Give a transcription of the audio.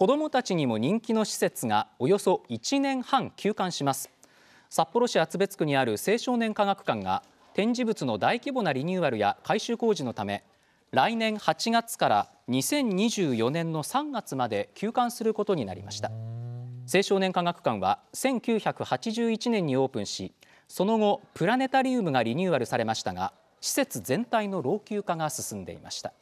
子どもたちにも人気の施設がおよそ1年半休館します札幌市厚別区にある青少年科学館が展示物の大規模なリニューアルや改修工事のため来年8月から2024年の3月まで休館することになりました青少年科学館は1981年にオープンしその後プラネタリウムがリニューアルされましたが施設全体の老朽化が進んでいました。